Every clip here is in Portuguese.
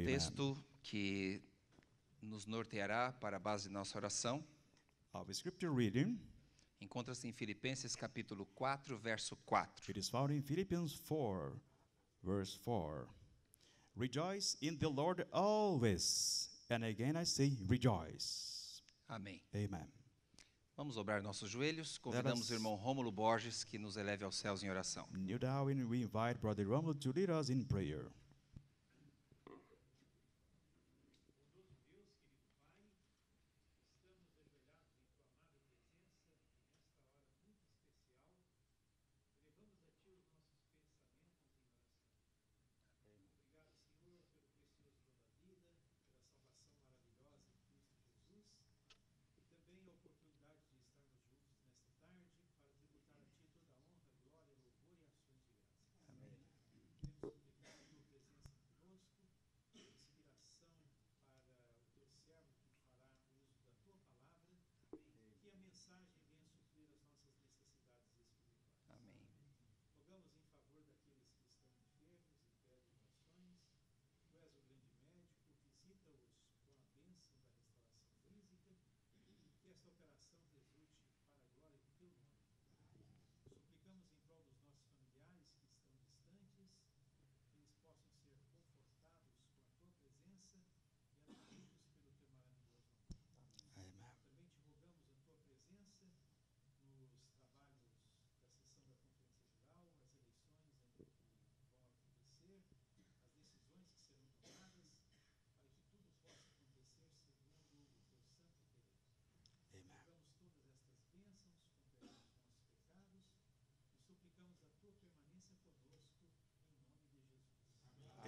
Amen. texto que nos norteará para a base de nossa oração. Our scripture reading encontra-se em Filipenses capítulo 4, verso 4. It is found in Philippians 4, verse 4. Rejoice in the Lord always. And again I say rejoice. Amém. Amen. Vamos dobrar nossos joelhos. Convidamos o irmão Rômulo Borges que nos eleve aos céus em oração. Kneel down we invite brother Rômulo to lead us in prayer.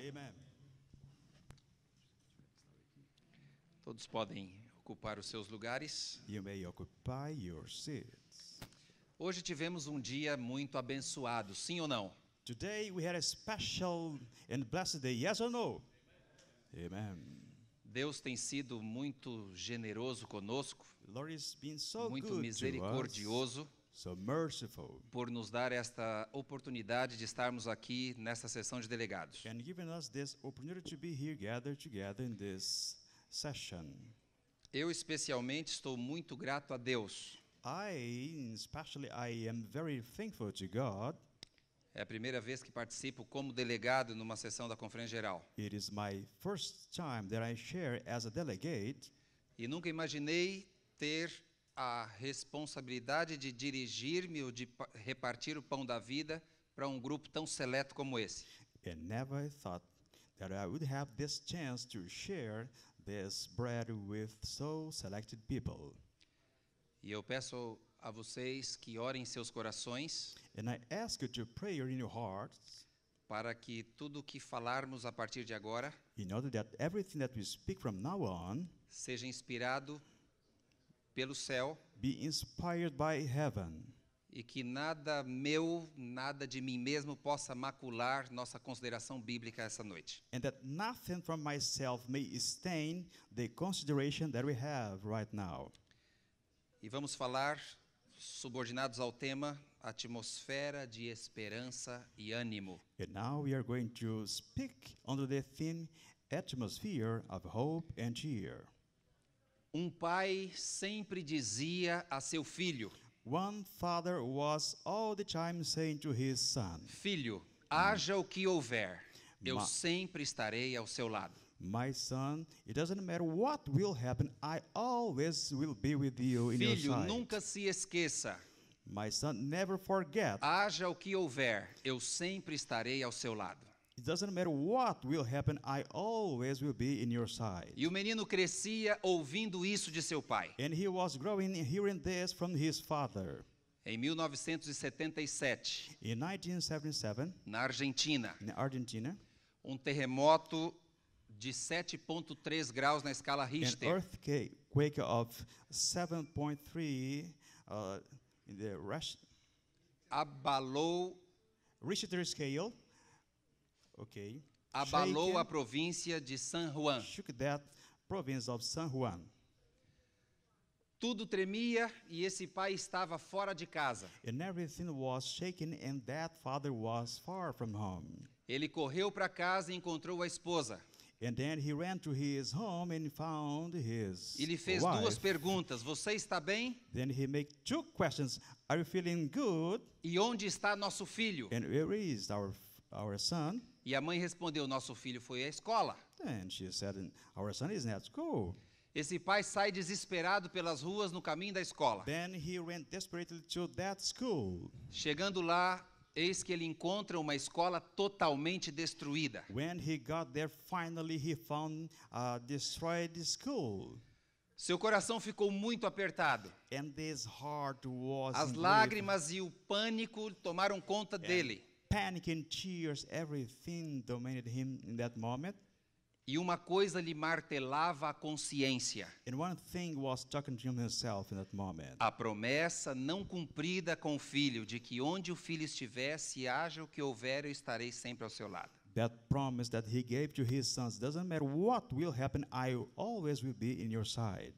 Amen. Todos podem ocupar os seus lugares. You may occupy your seats. Hoje tivemos um dia muito abençoado, sim ou não? Today we had a special and blessed day, yes or no? Amen. Deus tem sido muito generoso conosco, so muito misericordioso por nos dar esta oportunidade de estarmos aqui nesta sessão de delegados. And us this opportunity to be here gathered together in this session. Eu especialmente estou muito grato a Deus. I especially I am very thankful to God. É a primeira vez que participo como delegado numa sessão da Conferência Geral. It is my first time that I share as a delegate. E nunca imaginei ter a responsabilidade de dirigir-me ou de repartir o pão da vida para um grupo tão seleto como esse. I never thought that I would have this chance to share this bread with so selected people. E eu peço a vocês que orem em seus corações. And I ask you to pray in your hearts. Para que tudo o que falarmos a partir de agora in order that everything that we speak from now on, seja inspirado pelo céu. Be inspired by heaven. E que nada meu, nada de mim mesmo possa macular nossa consideração bíblica essa noite. And that nothing from myself may stain the consideration that we have right now. E vamos falar subordinados ao tema atmosfera de esperança e ânimo. And now we are going to speak under the theme atmosphere of hope and cheer. Um pai sempre dizia a seu filho. One father was all the time saying to his son. Filho, haja o que houver, eu sempre estarei ao seu lado. My son, it doesn't matter what will happen, I always will be with you in Filho, your nunca se esqueça. My son, never forget. Haja o que houver, eu sempre estarei ao seu lado. It doesn't matter what will happen, I always will be in your side. E o menino crescia ouvindo isso de seu pai. And he was growing hearing this from his father. Em 1977, in 1977 na Argentina, na Argentina, um terremoto de 7.3 graus na escala Richter. An earthquake of 7.3 uh, in the abalou Richter scale Abalou a província de San Juan. Shook that province of San Juan. Tudo tremia e esse pai estava fora de casa. And everything was and that father was far from home. Ele correu para casa e encontrou a esposa. And then he ran to his home and found his Ele fez wife. duas perguntas: Você está bem? Then he made two questions: Are you feeling good? E onde está nosso filho? And where is our our son? E a mãe respondeu: Nosso filho foi à escola. And she said, Our son is at school. Esse pai sai desesperado pelas ruas no caminho da escola. Then he ran desperately to that school. Chegando lá, eis que ele encontra uma escola totalmente destruída. When he got there, finally he found a destroyed school. Seu coração ficou muito apertado. As lágrimas e o pânico tomaram conta And dele panic and tears, everything dominated him in that moment. E uma coisa lhe martelava a consciência. And one thing was to himself in that moment. A promessa não cumprida com o filho de que onde o filho estivesse, haja o que houver, eu estarei sempre ao seu lado. That promise that he gave to his sons doesn't matter what will happen, I always will be in your side.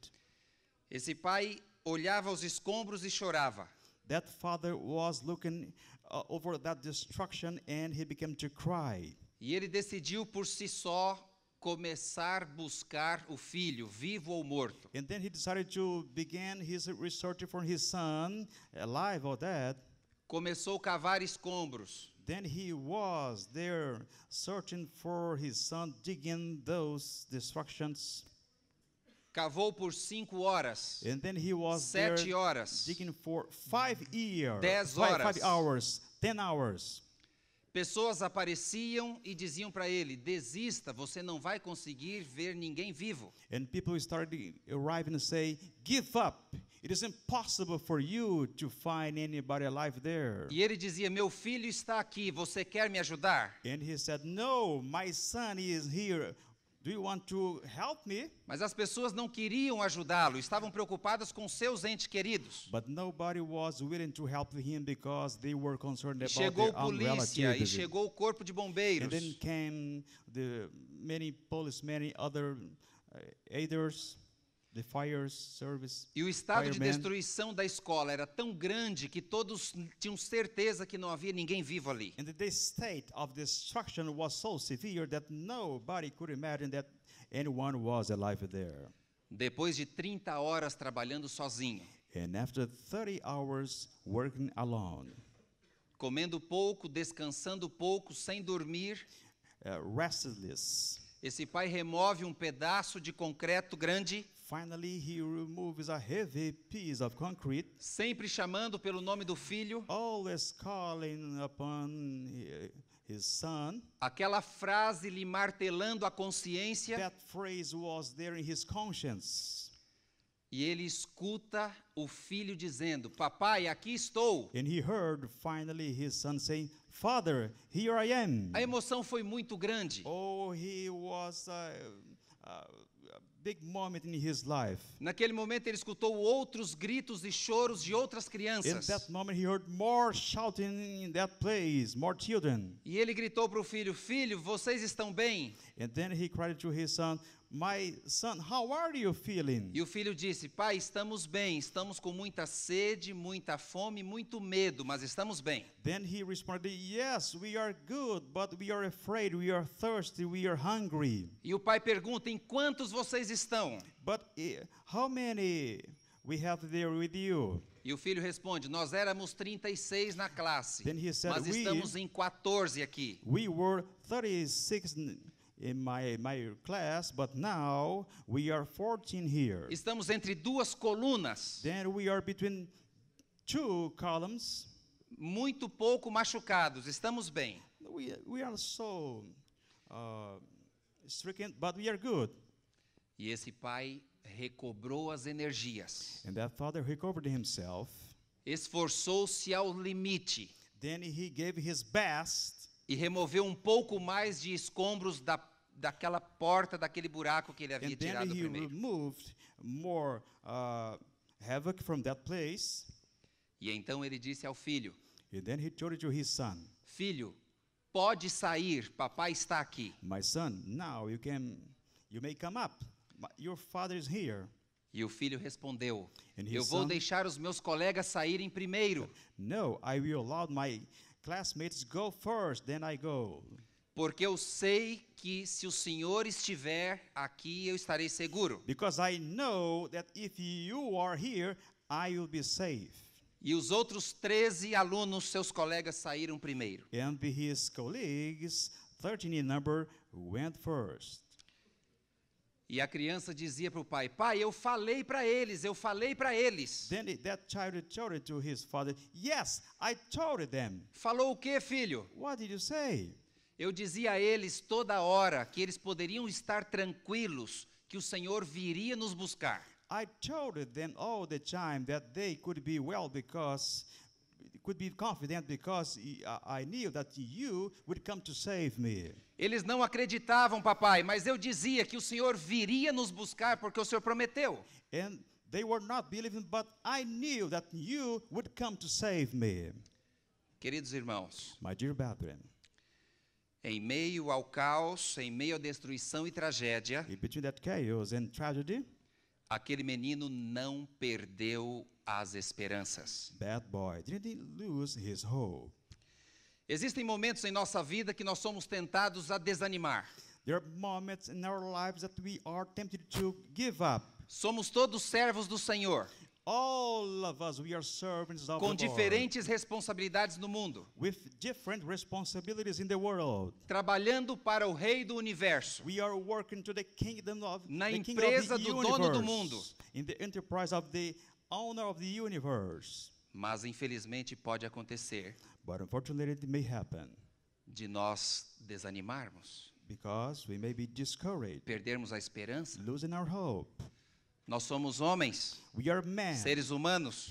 Esse pai olhava os escombros e chorava. That father was looking uh, over that destruction and he began to cry. E ele decidiu por si só começar a buscar o filho, vivo ou morto. And then he decided to begin his research for his son, alive or dead. Começou a cavar escombros. Then he was there searching for his son, digging those destructions. Cavou por cinco horas. And then he was sete horas. Digging for five years. Dez horas. Five, five hours. Ten hours. Pessoas apareciam e diziam para ele: desista, você não vai conseguir ver ninguém vivo. And people started arriving and say, give up. It is impossible for you to find anybody alive there. E ele dizia: meu filho está aqui, você quer me ajudar? And he said, no, my son is here. Do you want to help me? Mas as pessoas não queriam ajudá-lo, estavam preocupadas com seus entes queridos. E chegou a polícia e chegou o corpo de bombeiros. And then came the many police, other uh, aiders. The fire service, e o estado fireman. de destruição da escola era tão grande que todos tinham certeza que não havia ninguém vivo ali. And the state of destruction was so severe that nobody could imagine that anyone was alive there. Depois de 30 horas trabalhando sozinho. And after 30 hours working alone. Comendo pouco, descansando pouco, sem dormir. Uh, restless. Esse pai remove um pedaço de concreto grande. Finally, he removes a heavy piece of concrete. Sempre chamando pelo nome do filho. Always calling upon his son. Aquela frase lhe martelando a consciência. That phrase was there in his conscience e ele escuta o filho dizendo: "Papai, aqui estou." And he heard finally his son saying, "Father, here I am." A emoção foi muito grande. Oh, he was Big moment in his life. Naquele momento ele escutou outros gritos e choros de outras crianças. In that moment he heard more shouting in that place, more children. E ele gritou para o filho: "Filho, vocês estão bem?" And then he cried to his son, My son, how are you feeling? E o filho disse: Pai, estamos bem, estamos com muita sede, muita fome, muito medo, mas estamos bem. Then he responded, Yes, we are good, but we are afraid, we are thirsty, we are hungry. E o pai pergunta: Em quantos vocês estão? But eh, how many we have there with you? E o filho responde: Nós éramos 36 na classe, said, mas estamos em 14 aqui. We were 36 in my, my class, but now we are 14 here. Estamos entre duas colunas. Then we are between two columns. Muito pouco machucados, estamos bem. We, we are so uh, stricken, but we are good. E esse pai recobrou as energias. And that father recovered himself. Esforçou-se ao limite. Then he gave his best. E removeu um pouco mais de escombros da daquela porta, daquele buraco que ele havia And tirado then he primeiro. more, uh, havoc from that place. E então ele disse ao filho: And then he told to his son, Filho, pode sair, papai está aqui. My son, now you can you may come up. Your father is here. E o filho respondeu: Eu vou son, deixar os meus colegas saírem primeiro. No, I will allow my classmates go first, then I go. Porque eu sei que se o Senhor estiver aqui, eu estarei seguro. Because I know that if you are here, I will be safe. E os outros 13 alunos, seus colegas, saíram primeiro. And his colleagues, 13 in number, went first. E a criança dizia para o pai: Pai, eu falei para eles, eu falei para eles. Then that child to his father, Yes, I told them. Falou o que, filho? What did you say? Eu dizia a eles toda hora que eles poderiam estar tranquilos que o Senhor viria nos buscar. I told them all the time that they could be well because could be confident because uh, I knew that you would come to save me. Eles não acreditavam, papai, mas eu dizia que o Senhor viria nos buscar porque o Senhor prometeu. And they were not believing, but I knew that you would come to save me. Queridos irmãos, my dear brethren, em meio ao caos, em meio à destruição e tragédia, that chaos and tragedy, aquele menino não perdeu as esperanças. That boy didn't lose his hope. Existem momentos em nossa vida que nós somos tentados a desanimar. Somos todos servos do Senhor com diferentes responsabilidades no mundo. Trabalhando para o rei do universo. Na empresa do dono do mundo. Mas infelizmente pode acontecer. De nós desanimarmos. Perdermos a esperança. Losing our hope nós somos homens. Seres humanos.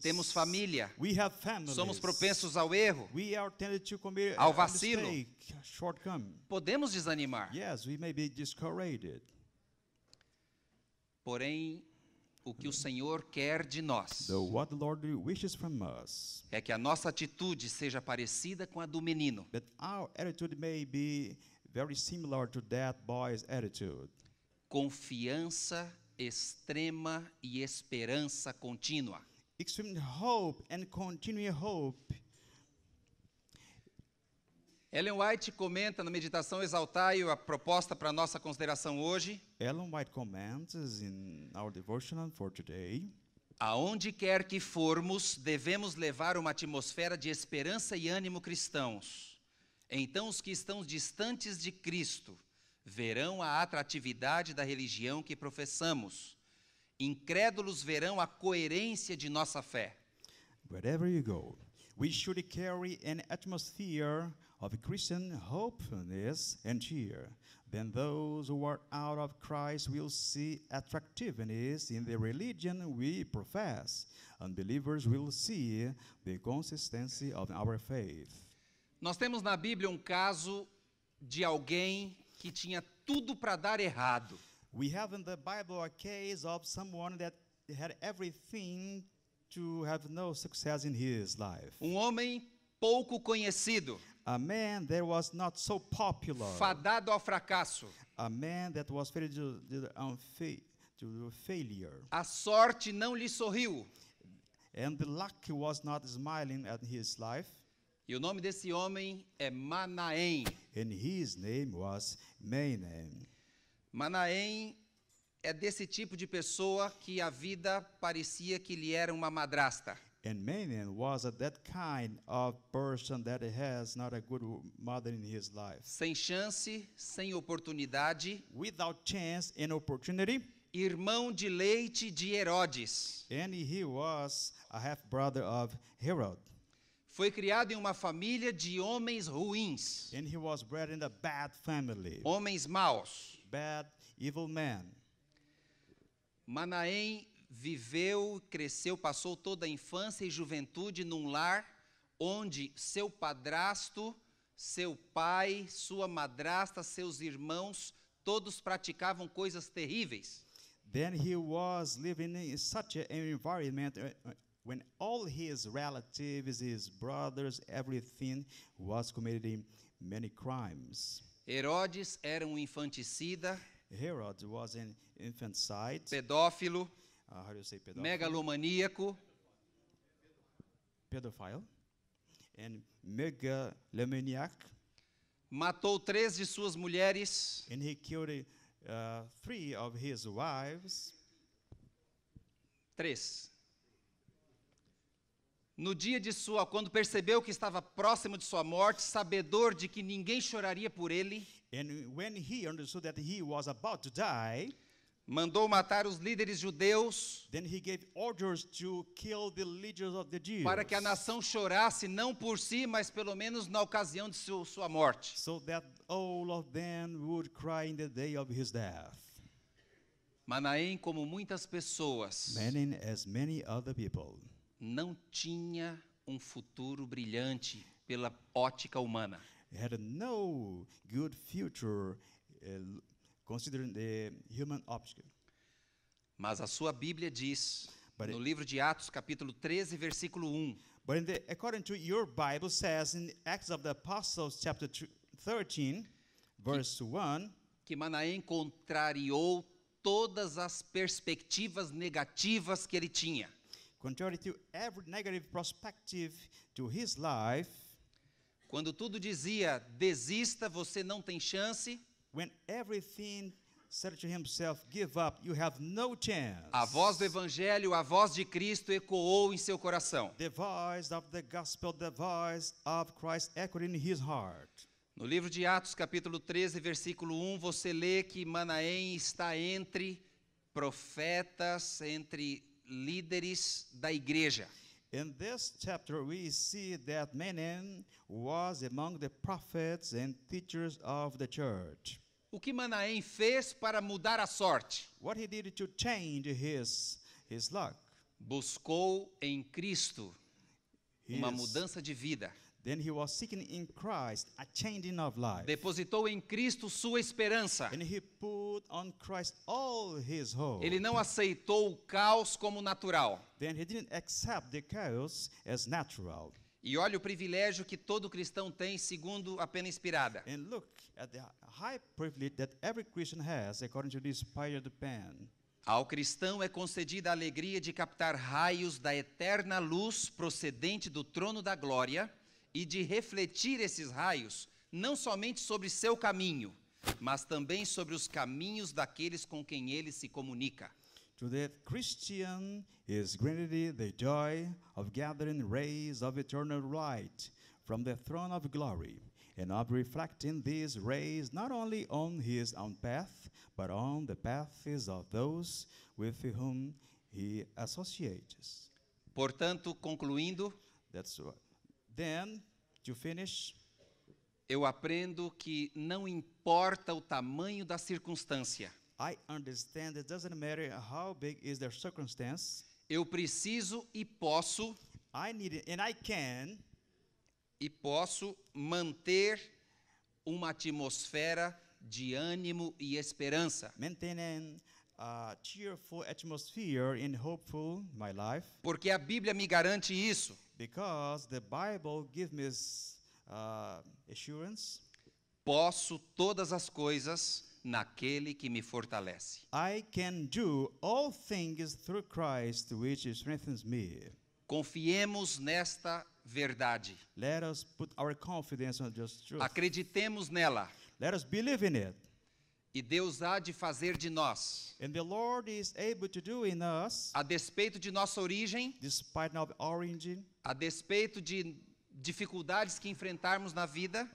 Temos família. Somos propensos ao erro. ao vacilo. Podemos desanimar. Yes, we may be Porém, o que o Senhor quer de nós é que a nossa atitude seja parecida com a do menino. our may be very to that boy's Confiança extrema e esperança contínua. Extreme hope and continuing hope. Ellen White comenta na meditação Exaltai a proposta para nossa consideração hoje. Ellen White comments in our devotional for today. Aonde quer que formos, devemos levar uma atmosfera de esperança e ânimo cristãos. Então os que estão distantes de Cristo verão a atratividade da religião que professamos. Incrédulos verão a coerência de nossa fé. Wherever you go, we should carry an atmosphere of Christian hopefulness and cheer. Then those who are out of Christ will see attractiveness in the religion we profess, and believers will see the consistency of our faith. Nós temos na Bíblia um caso de alguém que tinha tudo para dar errado. We have in the Bible a case of someone that had everything to have no success in his life. Um homem pouco conhecido. A man that was not so popular. Fadado ao fracasso. A man that was failed to, to failure. A sorte não lhe sorriu. And the luck was not smiling at his life. E o nome desse homem é Manaém. And his name was Meinem. Né? Manaém é desse tipo de pessoa que a vida parecia que lhe era uma madrasta. And Manan was that kind of person that has not a good mother in his life. Sem chance, sem oportunidade. Without chance and opportunity. Irmão de leite de Herodes. And he was a half brother of Herod. Foi criado em uma família de homens ruins. And he was bred in a bad family. Homens maus. Bad, evil men. Manaém viveu, cresceu, passou toda a infância e juventude num lar onde seu padrasto, seu pai, sua madrasta, seus irmãos, todos praticavam coisas terríveis. Then he was living in such an environment when all his relatives, his brothers, everything was committing many crimes. Herodes era um infanticida. Herod was an infanticide. Pedófilo. Uh, how do you say pedófilo? Megalomaníaco. Pedophile. And megalomaniac. Matou três de suas mulheres. And he killed uh, three of his wives. Três no dia de sua, quando percebeu que estava próximo de sua morte, sabedor de que ninguém choraria por ele, die, mandou matar os líderes judeus, para que a nação chorasse não por si, mas pelo menos na ocasião de sua morte. So Manaém, como muitas pessoas, Manin, as many other people, não tinha um futuro brilhante pela ótica humana. had no good future uh, considering the human Mas a sua Bíblia diz But no it, livro de Atos, capítulo 13, versículo 1. But the, according to your Bible says in Acts of the Apostles chapter 13, verse 1, que Manaém contrariou todas as perspectivas negativas que ele tinha contrary to every negative perspective to his life. Quando tudo dizia desista, você não tem chance. When everything said to himself, give up, you have no chance. A voz do evangelho, a voz de Cristo ecoou em seu coração. The voice of the gospel, the voice of Christ echoed in his heart. No livro de Atos, capítulo 13, versículo 1, você lê que Manaém está entre profetas, entre líderes da igreja. In this chapter we see that Manan was among the prophets and teachers of the church. O que Manaém fez para mudar a sorte? What he did to change his his luck. Buscou em Cristo his, uma mudança de vida. Then he was seeking in Christ a changing of life. Depositou em Cristo sua esperança. And he put on Christ all his hope. Ele não aceitou o caos como natural. Then he didn't accept the chaos as natural. E olha o privilégio que todo cristão tem segundo a pena inspirada. And look at the high privilege that every Christian has according to the inspired pen. Ao cristão é concedida a alegria de captar raios da eterna luz procedente do trono da glória e de refletir esses raios, não somente sobre seu caminho, mas também sobre os caminhos daqueles com quem ele se comunica. To that Christian is granted the joy of gathering rays of eternal light from the throne of glory, and of reflecting these rays not only on his own path, but on the paths of those with whom he associates. Portanto, concluindo, That's what Then, to finish, eu aprendo que não importa o tamanho da circunstância. I understand it doesn't matter how big is the circumstance. Eu preciso e posso. I need and I can. E posso manter uma atmosfera de ânimo e esperança. Maintaining a cheerful atmosphere and hopeful my life. Porque a Bíblia me garante isso. Because the Bible gives me uh, assurance. Posso todas as coisas naquele que me fortalece. I can do all things through Christ which strengthens me. Confiemos nesta verdade. Let us put our confidence on just truth. Acreditemos nela. Let us believe in it. E Deus há de fazer de nós. Us, a despeito de nossa origem. Origin, a despeito de dificuldades que enfrentarmos na vida.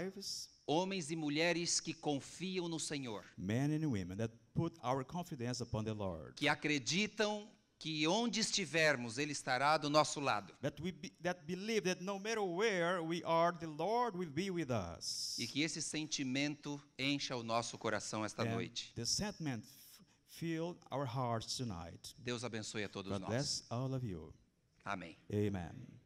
Lives, homens e mulheres que confiam no Senhor. Men and women that put our confidence upon the Lord. Que acreditam que onde estivermos ele estará do nosso lado. E que esse sentimento encha o nosso coração esta And noite. fill our hearts tonight. Deus abençoe a todos nós. all of you. Amém. Amen.